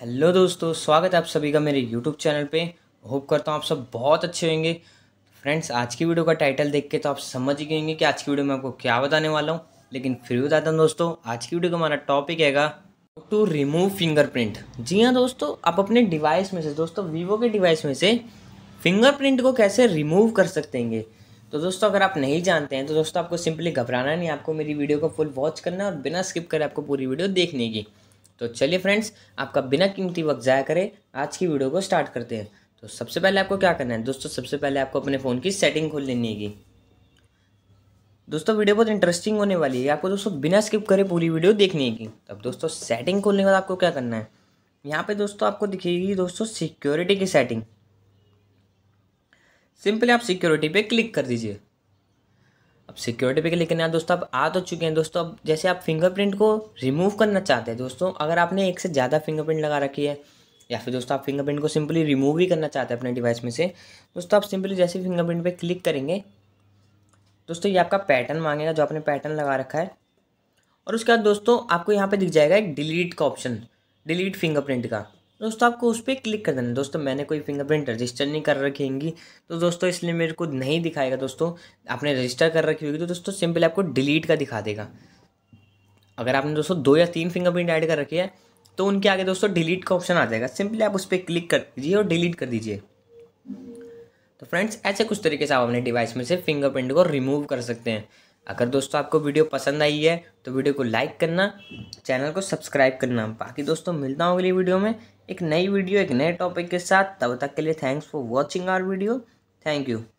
hello दोस्तों स्वागत है आप सभी का मेरे यूट्यूब चैनल पे होप करता हूँ आप सब बहुत अच्छे होंगे फ्रेंड्स आज की वीडियो का टाइटल देख के तो आप समझ ही होंगे कि आज की वीडियो में आपको क्या बताने वाला हूँ लेकिन फिर भी बताता हूँ दोस्तों आज की वीडियो का हमारा टॉपिक हैगा टू रिमूव फिंगरप्रिंट जी हाँ दोस्तों आप अपने डिवाइस में से दोस्तों वीवो के डिवाइस में से फिंगरप्रिंट को कैसे रिमूव कर सकते हैं तो दोस्तों अगर आप नहीं जानते हैं तो दोस्तों आपको सिंपली घबराना नहीं आपको मेरी वीडियो को फुल वॉच करना है और बिना स्किप करे आपको पूरी वीडियो देखने की तो चलिए फ्रेंड्स आपका बिना कीमती वक्त ज़ाया करें आज की वीडियो को स्टार्ट करते हैं तो सबसे पहले आपको क्या करना है दोस्तों सबसे पहले आपको अपने फ़ोन की सेटिंग खोल लेनी है दोस्तों वीडियो बहुत इंटरेस्टिंग होने वाली है आपको दोस्तों बिना स्किप करे पूरी वीडियो देखने की अब दोस्तों सेटिंग खोलने के बाद आपको क्या करना है यहाँ पे दोस्तों आपको दिखेगी दोस्तों सिक्योरिटी की सेटिंग सिंपली आप सिक्योरिटी पे क्लिक कर दीजिए सिक्योरिटी पे लेकिन यहाँ दोस्तों आप आ तो चुके हैं दोस्तों अब जैसे आप फिंगरप्रिंट को रिमूव करना चाहते हैं दोस्तों अगर आपने एक से ज़्यादा फिंगरप्रिंट लगा रखी है या फिर दोस्तों आप फिंगरप्रिंट को सिंपली रिमूव ही करना चाहते हैं अपने डिवाइस में से दोस्तों आप सिंपली जैसे फिंगरप्रिंट पर क्लिक करेंगे दोस्तों ये आपका पैटर्न मांगेगा जो आपने पैटर्न लगा रखा है और उसके बाद दोस्तों आपको यहाँ पर दिख जाएगा एक डिलीट का ऑप्शन डिलीट फिंगरप्रिंट का दोस्तों आपको उस पर क्लिक कर देना दोस्तों मैंने कोई फिंगरप्रिंट रजिस्टर नहीं कर रखी होंगी तो दोस्तों इसलिए मेरे को नहीं दिखाएगा दोस्तों आपने रजिस्टर कर रखी होगी तो दोस्तों सिंपल आपको डिलीट का दिखा देगा अगर आपने दोस्तों दो या तीन फिंगरप्रिंट ऐड कर रखी है तो उनके आगे दोस्तों डिलीट का ऑप्शन आ जाएगा सिंपली आप उस पर क्लिक कर दीजिए और डिलीट कर दीजिए तो फ्रेंड्स ऐसे कुछ तरीके से आप अपने डिवाइस में से फिंगरप्रिंट को रिमूव कर सकते हैं अगर दोस्तों आपको वीडियो पसंद आई है तो वीडियो को लाइक करना चैनल को सब्सक्राइब करना बाकी दोस्तों मिलता हूँ अगली वीडियो में एक नई वीडियो एक नए टॉपिक के साथ तब तक के लिए thanks for watching our video thank you